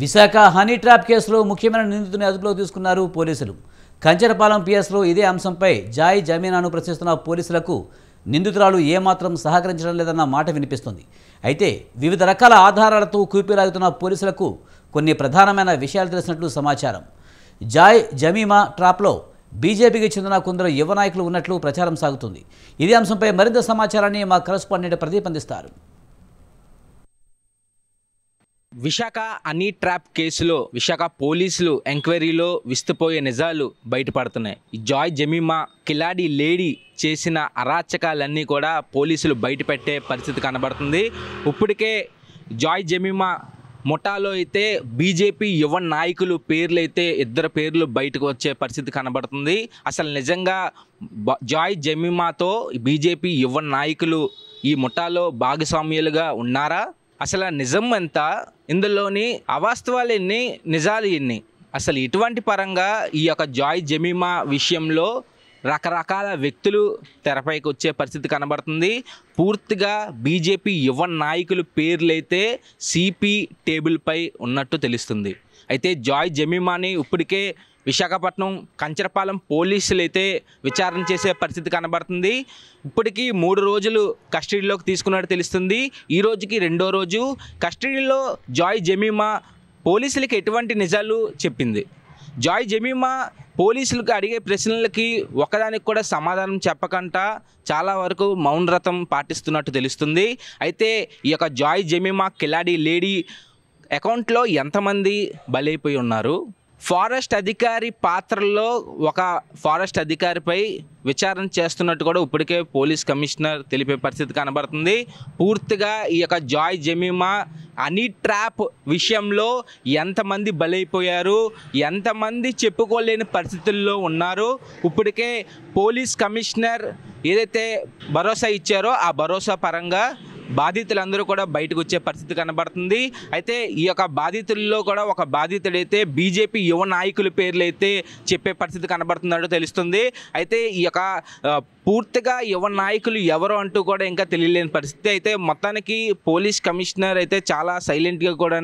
Visakha honey trap కేసులో ముఖ్యమైన నిందితుని అదుపులోకి తీసుకున్నారు పోలీసులు కంచరపాలెం పిఎస్లో ఇదే అంశంపై జాయి జమీనాను ప్రశ్నిస్తున్న పోలీసులకు నిందితురాలు ఏమాత్రం సహకరించడం లేదన్న మాట వినిపిస్తుంది అయితే వివిధ రకాల ఆధారాలతో కూపిలాగుతున్న పోలీసులకు కొన్ని ప్రధానమైన విషయాలు తెలిసినట్లు సమాచారం జాయ్ జమీమా ట్రాప్లో బీజేపీకి చెందిన కొందరు యువ నాయకులు ఉన్నట్లు ప్రచారం సాగుతుంది ఇదే అంశంపై మరింత సమాచారాన్ని మా కరస్పాండెంట్ ప్రదీప్ అందిస్తారు విశాఖ అనీ ట్రాప్ కేసులో విశాఖ పోలీసులు ఎంక్వైరీలో విస్తుపోయే నిజాలు బయటపడుతున్నాయి జాయ్ జమీమా కిలాడి లేడీ చేసిన అరాచకాలన్నీ కూడా పోలీసులు బయటపెట్టే పరిస్థితి కనబడుతుంది ఇప్పటికే జాయ్ జమీమా ముఠాలో అయితే బీజేపీ యువ నాయకులు పేర్లు అయితే ఇద్దరు పేర్లు బయటకు వచ్చే పరిస్థితి కనబడుతుంది అసలు నిజంగా జాయ్ జమీమాతో బీజేపీ యువ నాయకులు ఈ ముఠాలో భాగస్వామ్యులుగా ఉన్నారా అసలు నిజం అంతా ఇందులోని అవాస్తవాలు ఎన్ని నిజాలు ఎన్ని అసలు ఇటువంటి పరంగా ఈ యొక్క జాయ్ జమీమా విషయంలో రకరకాల వ్యక్తులు తెరపైకి వచ్చే పరిస్థితి కనబడుతుంది పూర్తిగా బీజేపీ యువ నాయకులు పేర్లైతే సిపి టేబుల్పై ఉన్నట్టు తెలుస్తుంది అయితే జాయ్ జమీమాని ఇప్పటికే విశాఖపట్నం కంచరపాలెం పోలీసులు అయితే విచారణ చేసే పరిస్థితి కనబడుతుంది ఇప్పటికీ మూడు రోజులు కస్టడీలోకి తీసుకున్నట్టు తెలుస్తుంది ఈ రోజుకి రెండో రోజు కస్టడీలో జాయ్ జమీమా పోలీసులకి ఎటువంటి నిజాలు చెప్పింది జాయ్ జమీమా పోలీసులకు అడిగే ప్రశ్నలకి ఒకదానికి కూడా సమాధానం చెప్పకుండా చాలా వరకు మౌనరథం పాటిస్తున్నట్టు తెలుస్తుంది అయితే ఈ యొక్క జాయ్ జమీమా కిలాడి లేడీ అకౌంట్లో ఎంతమంది బలైపోయి ఉన్నారు ఫారెస్ట్ అధికారి పాత్రలో ఒక ఫారెస్ట్ అధికారిపై విచారణ చేస్తున్నట్టు కూడా ఇప్పటికే పోలీస్ కమిషనర్ తెలిపే పరిస్థితి కనబడుతుంది పూర్తిగా ఈ యొక్క జాయ్ జమీమా అనీ ట్రాప్ విషయంలో ఎంతమంది బలైపోయారు ఎంతమంది చెప్పుకోలేని పరిస్థితుల్లో ఉన్నారు ఇప్పటికే పోలీస్ కమిషనర్ ఏదైతే భరోసా ఇచ్చారో ఆ భరోసా పరంగా బాధితులందరూ కూడా బయటకు వచ్చే పరిస్థితి కనబడుతుంది అయితే ఈ యొక్క బాధితుల్లో కూడా ఒక బాధితుడైతే బీజేపీ యువ నాయకుల పేర్లు అయితే చెప్పే పరిస్థితి కనబడుతున్నట్టు తెలుస్తుంది అయితే ఈ యొక్క పూర్తిగా యువ నాయకులు ఎవరు అంటూ కూడా ఇంకా తెలియలేని పరిస్థితి అయితే మొత్తానికి పోలీస్ కమిషనర్ అయితే చాలా సైలెంట్గా కూడా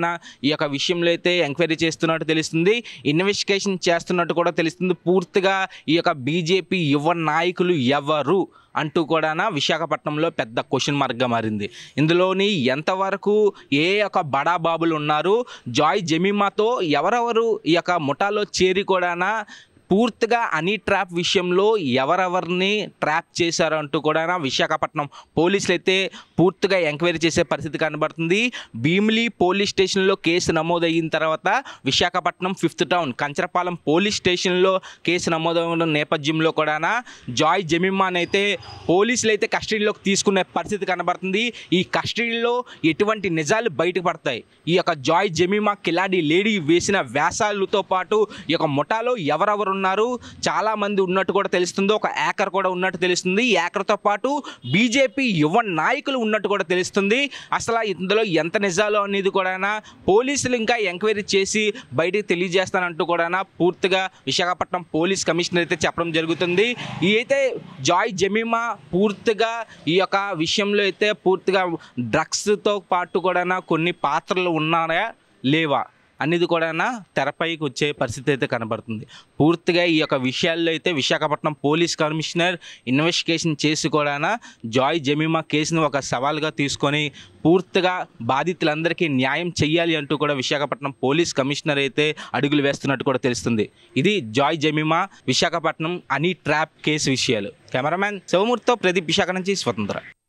ఈ యొక్క విషయంలో అయితే ఎంక్వైరీ చేస్తున్నట్టు తెలుస్తుంది ఇన్వెస్టిగేషన్ చేస్తున్నట్టు కూడా తెలుస్తుంది పూర్తిగా ఈ యొక్క బీజేపీ యువ నాయకులు ఎవరు అంటూ కూడా విశాఖపట్నంలో పెద్ద క్వశ్చన్ మార్క్గా మారింది ఇందులోని ఎంతవరకు ఏ యొక్క బడా బాబులు ఉన్నారు జాయ్ జమీమాతో ఎవరెవరు ఈ యొక్క ముఠాలో చేరి కూడా పూర్తిగా అనీ ట్రాప్ విషయంలో ఎవరెవరిని ట్రాప్ చేశారంటూ కూడా విశాఖపట్నం పోలీసులు అయితే పూర్తిగా ఎంక్వైరీ చేసే పరిస్థితి కనబడుతుంది భీమిలి పోలీస్ స్టేషన్లో కేసు నమోదయిన తర్వాత Visakhapatnam fifth town Kancharapalem police స్టేషన్లో కేసు నమోదైన నేపథ్యంలో కూడా జాయ్ జమీమాన్ అయితే పోలీసులు అయితే కస్టడీలోకి తీసుకునే పరిస్థితి కనబడుతుంది ఈ కస్టడీలో ఎటువంటి నిజాలు బయటపడతాయి ఈ యొక్క జాయ్ జమీమా కిలాడి లేడీ వేసిన వ్యాసాలతో పాటు ఈ యొక్క ముఠాలో ఎవరెవరు ఉన్నారు చాలామంది ఉన్నట్టు కూడా తెలుస్తుంది ఒక యాకర్ కూడా ఉన్నట్టు తెలుస్తుంది ఈ యాకర్తో పాటు బీజేపీ యువ నాయకులు ఉన్నట్టు కూడా తెలుస్తుంది అసలు ఇందులో ఎంత నిజాలు అనేది కూడా పోలీసులు ఇంకా ఎంక్వైరీ చేసి బయటికి తెలియజేస్తానంటూ కూడా పూర్తిగా విశాఖపట్నం పోలీస్ కమిషనర్ అయితే చెప్పడం జరుగుతుంది ఈ అయితే జాయ్ జమీమా పూర్తిగా ఈ యొక్క విషయంలో అయితే పూర్తిగా డ్రగ్స్తో పాటు కూడా కొన్ని పాత్రలు ఉన్నాయా లేవా అనేది కూడా తెరపైకి వచ్చే పరిస్థితి అయితే కనబడుతుంది పూర్తిగా ఈ యొక్క విషయాల్లో అయితే విశాఖపట్నం పోలీస్ కమిషనర్ ఇన్వెస్టిగేషన్ చేసి కూడా జాయ్ జమీమా కేసును ఒక సవాల్గా తీసుకొని పూర్తిగా బాధితులందరికీ న్యాయం చేయాలి అంటూ కూడా విశాఖపట్నం పోలీస్ కమిషనర్ అయితే అడుగులు వేస్తున్నట్టు కూడా తెలుస్తుంది ఇది జాయ్ జమీమా విశాఖపట్నం అనీ ట్రాప్ కేసు విషయాలు కెమెరామ్యాన్ శివమూర్తితో ప్రదీప్ విశాఖ నుంచి స్వతంత్ర